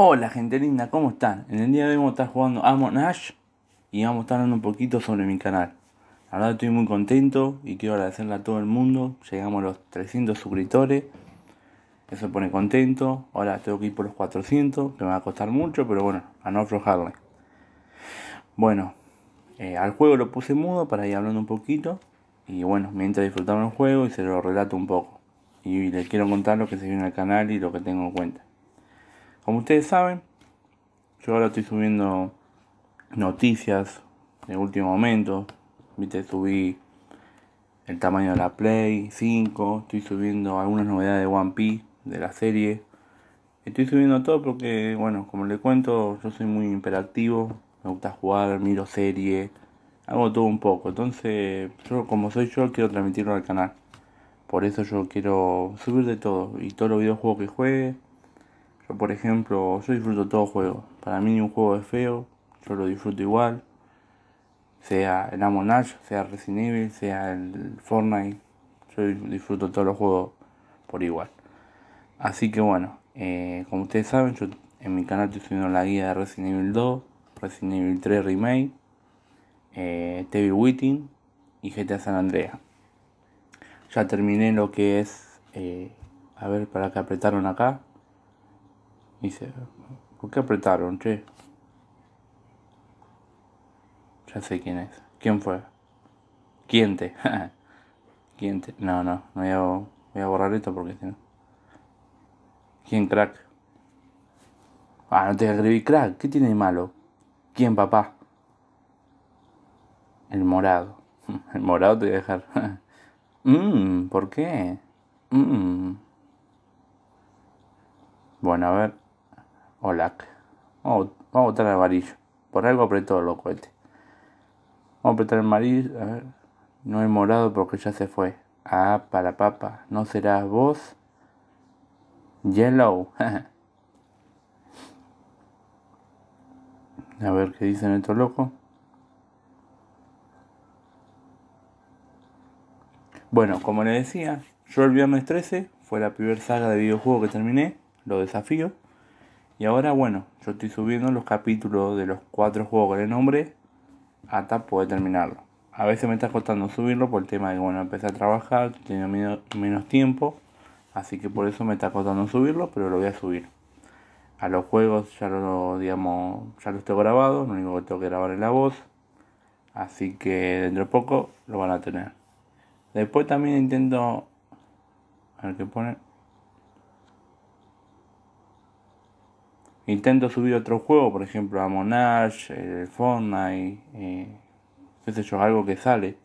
Hola gente linda, ¿cómo están? En el día de hoy vamos a estar jugando Amon Ash y vamos a estar hablando un poquito sobre mi canal. La verdad estoy muy contento y quiero agradecerle a todo el mundo. Llegamos a los 300 suscriptores, eso pone contento. Ahora tengo que ir por los 400, que me va a costar mucho, pero bueno, a no aflojarle. Bueno, eh, al juego lo puse mudo para ir hablando un poquito y bueno, mientras disfrutamos el juego y se lo relato un poco. Y les quiero contar lo que se viene al canal y lo que tengo en cuenta. Como ustedes saben, yo ahora estoy subiendo noticias de último momento. Viste, subí el tamaño de la Play 5, estoy subiendo algunas novedades de One Piece, de la serie. Estoy subiendo todo porque, bueno, como les cuento, yo soy muy imperativo me gusta jugar, miro serie, hago todo un poco. Entonces, yo como soy yo, quiero transmitirlo al canal. Por eso yo quiero subir de todo y todos los videojuegos que juegue por ejemplo, yo disfruto todo juego. Para mí ni un juego es feo, yo lo disfruto igual. Sea el Amonash, sea Resident Evil, sea el Fortnite. Yo disfruto todos los juegos por igual. Así que bueno, eh, como ustedes saben, en mi canal estoy subiendo la guía de Resident Evil 2, Resident Evil 3 Remake, eh, TV Witting y GTA San Andrea. Ya terminé lo que es... Eh, a ver, para qué apretaron acá Dice, ¿por qué apretaron, che? Ya sé quién es. ¿Quién fue? ¿Quién te? No, no, no voy a, voy a borrar esto porque si no. ¿Quién crack? Ah, no te escribí crack. ¿Qué tiene de malo? ¿Quién papá? El morado. El morado te voy a dejar. Mm, ¿por qué? Mm. Bueno, a ver hola Vamos, a botar el amarillo. Por algo apretó el este Vamos a apretar el amarillo. A ver. No he morado porque ya se fue. Ah, para papa. ¿No serás vos? Yellow. a ver qué dicen estos locos. Bueno, como le decía, yo el viernes 13 fue la primera saga de videojuego que terminé, lo desafío. Y ahora, bueno, yo estoy subiendo los capítulos de los cuatro juegos que nombre nombré hasta poder terminarlo. A veces me está costando subirlo por el tema de que, bueno, empecé a trabajar, tenía menos, tiempo, así que por eso me está costando subirlo, pero lo voy a subir. A los juegos ya lo, digamos, ya lo estoy grabado lo único que tengo que grabar es la voz, así que dentro de poco lo van a tener. Después también intento, a ver qué pone, intento subir otro juego, por ejemplo, a el Fortnite, eh, qué algo que sale.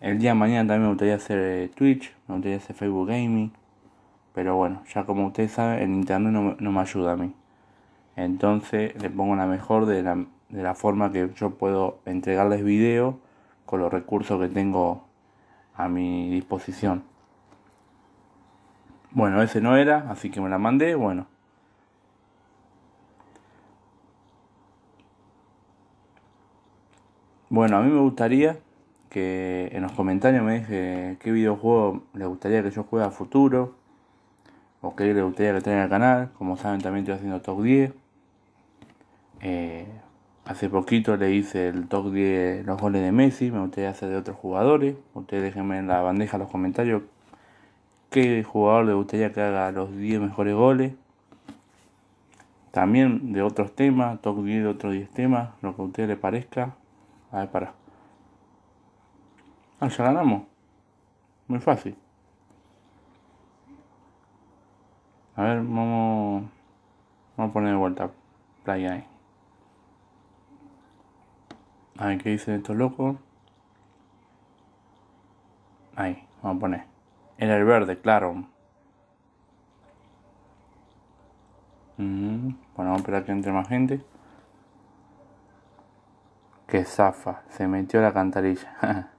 El día de mañana también me gustaría hacer eh, Twitch, me gustaría hacer Facebook Gaming. Pero bueno, ya como ustedes saben, el internet no, me ayuda a mí. Entonces le pongo la mejor de la, forma que yo puedo entregarles video con los recursos que tengo a mi disposición. Bueno, ese no era, así que me la mandé. Bueno, Bueno, a mí me gustaría que en los comentarios me deje qué videojuego le gustaría que yo juegue a futuro. O qué le gustaría que tenga el canal. Como saben también estoy haciendo top 10. Eh, hace poquito le hice el top 10 los goles de Messi. Me gustaría hacer de otros jugadores. Ustedes déjenme en la bandeja los comentarios qué jugador le gustaría que haga los 10 mejores goles. También de otros temas, top 10 de otros 10 temas, lo que a ustedes les parezca. A ver, para. Ah, ya ganamos. Muy fácil. A ver, vamos. Vamos a poner de vuelta playa ahí. A ver qué dice estos locos. Ahí, vamos a poner. En el verde, claro. bueno, vamos a esperar que entre más gente que zafa, se metió la cantarilla.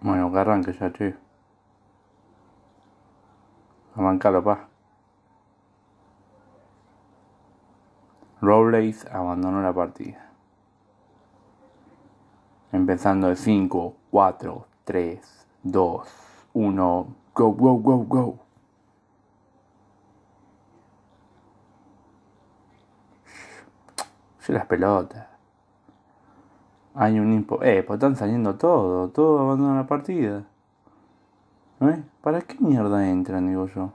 bueno, que arranque ya, tío. Arrancalo, pa. Robles abandonó la partida. Empezando de 5, 4, 3, 2, 1, go, go, go, go. las pelotas. Hay un impo. Eh, pues están saliendo todo, todo abandonan la partida. ¿No ¿Eh? ¿Para qué mierda entran, digo yo?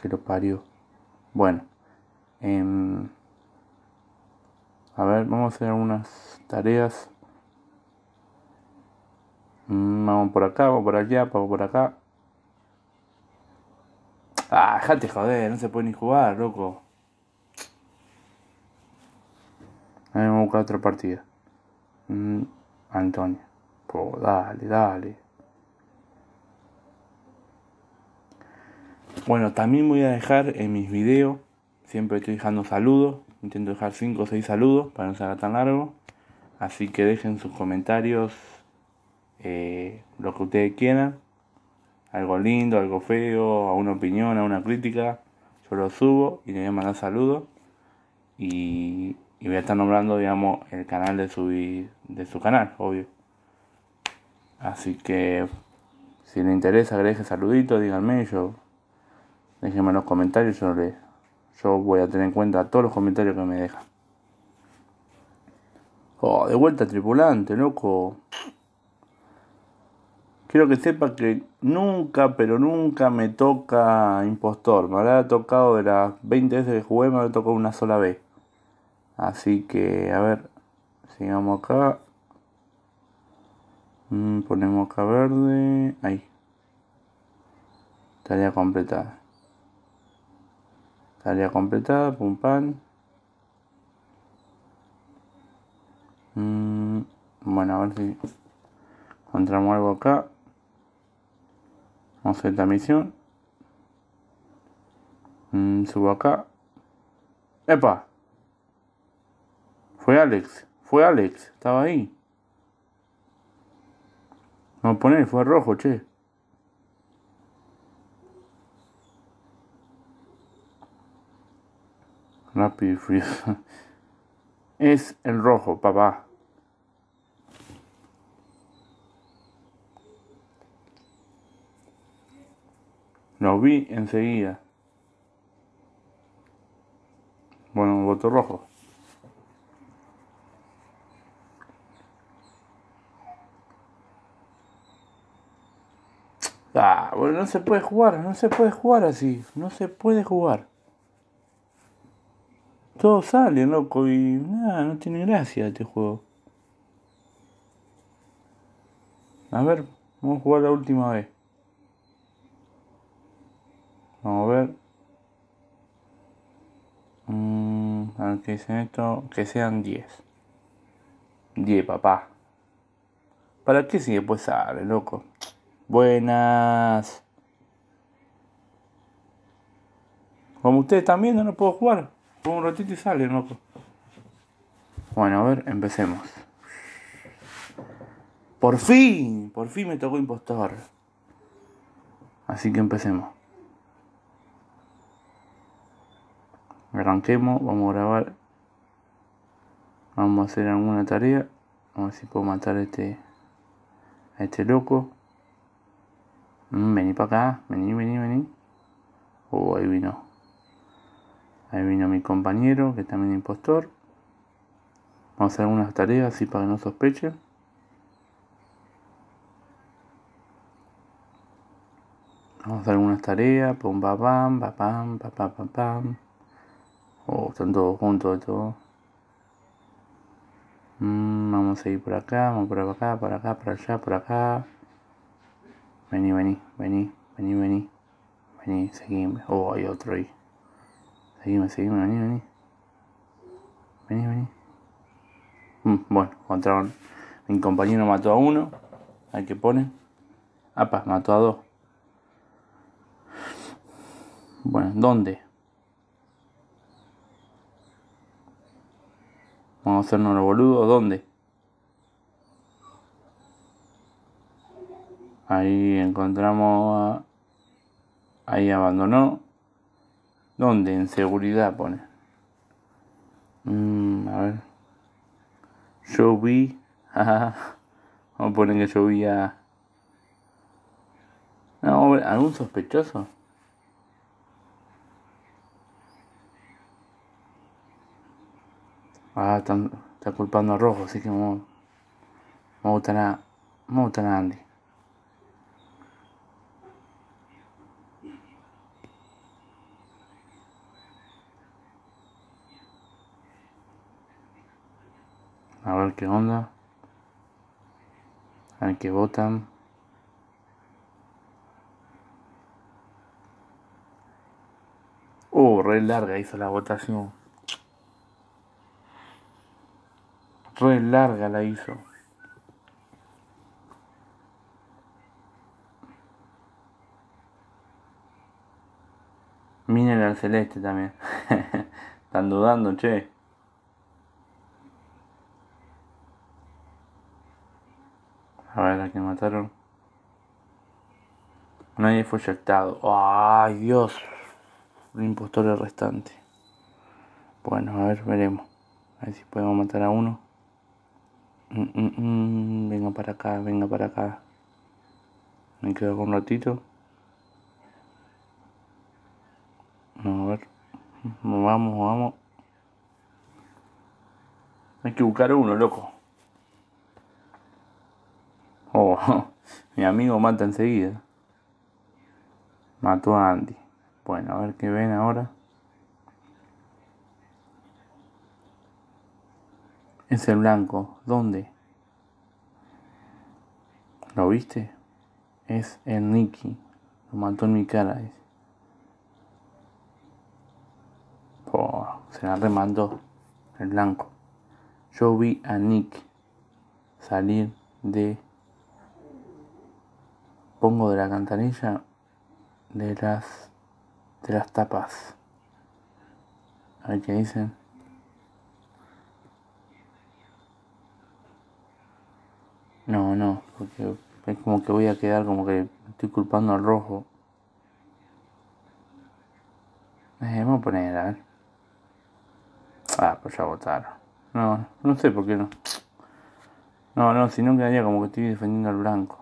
que lo parió. Bueno. Em, a ver, vamos a hacer algunas tareas. Mm, vamos por acá, vamos por allá, vamos por acá. Ah, dejate joder, no se puede ni jugar, loco. Vamos a buscar otra partida. Mm, Antonio. Pues dale, dale. Bueno, también voy a dejar en mis videos. Siempre estoy dejando saludos. Intento dejar 5 o 6 saludos para no ser tan largo. Así que dejen sus comentarios. Eh, lo que ustedes quieran. Algo lindo, algo feo, a una opinión, a una crítica. Yo lo subo y les voy a mandar saludos. Y y voy a estar nombrando, digamos, el canal de su, de su canal, obvio. Así que, si le interesa, agregue saluditos, díganme, yo, déjenme en los comentarios, yo, le, yo voy a tener en cuenta todos los comentarios que me dejan. Oh, de vuelta tripulante, loco. Quiero que sepa que nunca, pero nunca me toca impostor. Me ha tocado de las 20 veces que jugué, me ha tocado una sola vez. Así que, a ver, sigamos acá. Mm, ponemos acá verde. Ahí. Tarea completada. Tarea completada, pum pan. Mm, bueno, a ver si encontramos algo acá. Vamos a esta misión. Mm, subo acá. ¡Epa! Fue Alex, fue Alex, estaba ahí. No a poner, fue rojo, che. Rápido y frío. Es el rojo, papá. Lo vi enseguida. Bueno, voto rojo. no se puede jugar, no se puede jugar así, no se puede jugar. Todo sale, loco, y nada, no tiene gracia este juego. A ver, vamos a jugar la última vez. Vamos a ver. Mm, a ver qué dicen esto. Que sean 10. 10, papá. ¿Para qué si después sale, loco? Buenas. Como ustedes también, no, no puedo jugar. Pongo un ratito y sale, loco Bueno, a ver, empecemos. Por fin, por fin me tocó impostor. Así que empecemos. Arranquemos, vamos a grabar. Vamos a hacer alguna tarea. Vamos a ver si puedo matar a este, a este loco. Mm, vení para acá, vení, vení, vení. Oh, ahí vino. Ahí vino mi compañero, que también es impostor. Vamos a hacer algunas tareas así para que no sospechen. Vamos a hacer algunas tareas, pum, pa, pam, pa, pam, pa, pa, pam. Oh, están todos juntos de todo. Mm, vamos a ir por acá, vamos por acá, por acá, por allá, por acá. Vení, vení, vení, vení, vení. Vení, seguimos. Oh, hay otro ahí. Seguime, seguime, vení, vení. Vení, vení. Mm, bueno, encontraron. Mi compañero mató a uno. Ahí que pone. Apa, mató a dos. Bueno, ¿dónde? Vamos a hacernos los boludo, ¿Dónde? Ahí encontramos a... Ahí abandonó. ¿Dónde? En seguridad pone. Mm, a ver. Yo vi. Vamos a poner que yo vi a. No, ¿algún sospechoso? Ah, está, culpando a Rojo, así que vamos, vamos a a, vamos a, votar a Andy. onda, a ver votan. Oh, re larga hizo la votación. Re larga la hizo. Miren al celeste también. Están dudando, che. A ver, la que mataron. Nadie fue eyectado. ¡Ay, Dios! Un impostor restante. Bueno, a ver, veremos. A ver si podemos matar a uno. Mm, mm, mm. Venga para acá, venga para acá. Me quedo con un ratito. a ver. Vamos, vamos. Hay que buscar uno, loco. Oh, mi amigo mata enseguida. Mató a Andy. Bueno, a ver qué ven ahora. Es el blanco. ¿Dónde? ¿Lo viste? Es el Nicky. Lo mató en mi cara. Oh, se la remandó. El blanco. Yo vi a Nick salir de pongo de la cantarilla de las de las tapas. A ver qué dicen. No, no, porque es como que voy a quedar como que estoy culpando al rojo. Eh, vamos a poner, a ver. Ah, pues ya votaron. No, no sé por qué no. No, no, si no quedaría como que estoy defendiendo al blanco.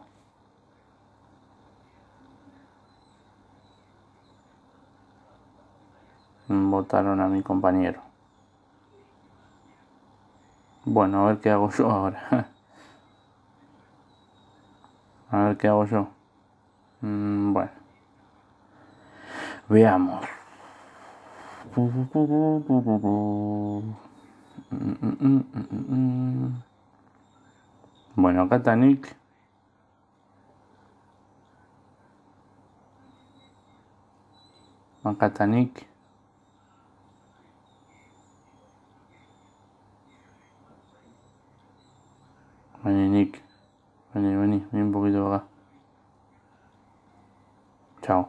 votaron a mi compañero. Bueno, a ver qué hago yo ahora. a ver qué hago yo. Mm, bueno. Veamos. Bueno, acá está Nick. Acá está Nick. Vení, Nick. Vení, vení, vení un poquito acá. Chao.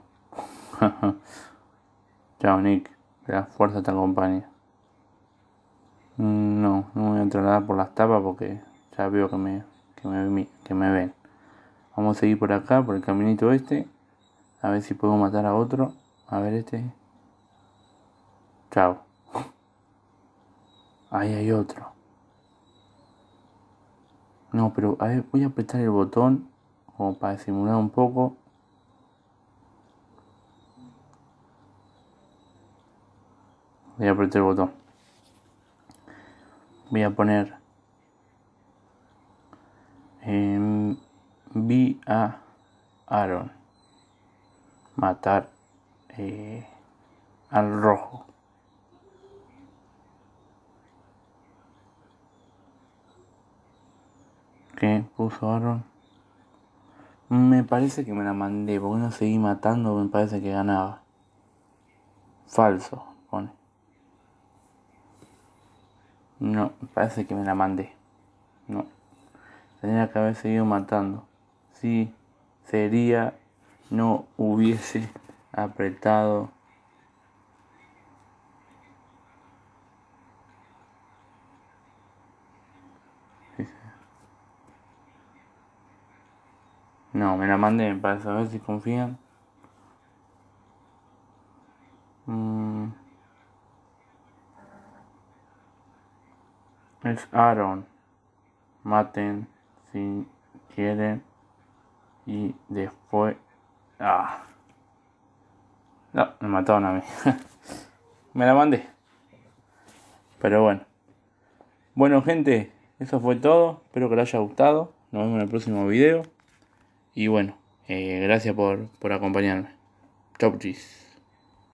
Chao, Nick. Que la fuerza te acompañe. Mm, no, no voy a entrar por las tapas porque ya veo que me, que me, que me ven. Vamos a seguir por acá, por el caminito este. A ver si puedo matar a otro. A ver este. Chao. Ahí hay otro. No, pero a ver, voy a apretar el botón como para simular un poco. Voy a apretar el botón. Voy a poner eh, vi a Aaron matar eh, al rojo. que puso Me parece que me la mandé, porque no seguí matando, me parece que ganaba. Falso, pone. No, me parece que me la mandé. No. Tenía que haber seguido matando. Sí, sería, no hubiese apretado. No, me la mandé para saber si confían. Mm. Es Aaron. Maten si quieren. Y después. Ah. No, me mataron a mí. me la mandé. Pero bueno. Bueno, gente, eso fue todo. Espero que les haya gustado. Nos vemos en el próximo video. Y bueno, eh, gracias por, por acompañarme. Chau, chis.